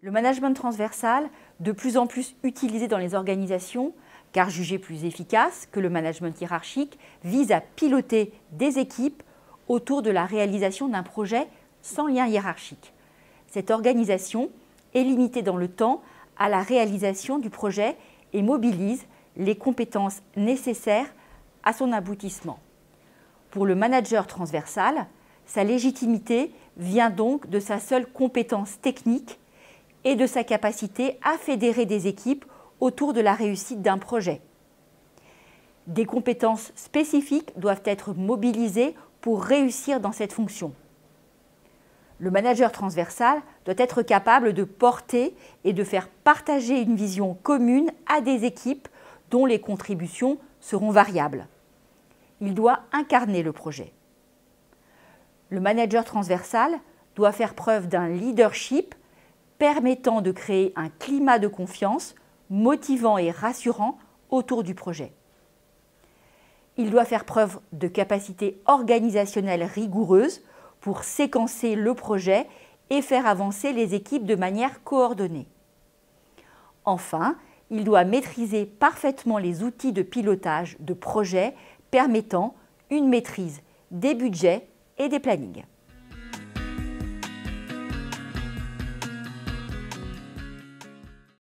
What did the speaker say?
Le management transversal, de plus en plus utilisé dans les organisations, car jugé plus efficace que le management hiérarchique, vise à piloter des équipes autour de la réalisation d'un projet sans lien hiérarchique. Cette organisation est limitée dans le temps à la réalisation du projet et mobilise les compétences nécessaires à son aboutissement. Pour le manager transversal, sa légitimité vient donc de sa seule compétence technique et de sa capacité à fédérer des équipes autour de la réussite d'un projet. Des compétences spécifiques doivent être mobilisées pour réussir dans cette fonction. Le manager transversal doit être capable de porter et de faire partager une vision commune à des équipes dont les contributions seront variables. Il doit incarner le projet. Le manager transversal doit faire preuve d'un leadership permettant de créer un climat de confiance motivant et rassurant autour du projet. Il doit faire preuve de capacités organisationnelles rigoureuses pour séquencer le projet et faire avancer les équipes de manière coordonnée. Enfin, il doit maîtriser parfaitement les outils de pilotage de projet permettant une maîtrise des budgets et des plannings.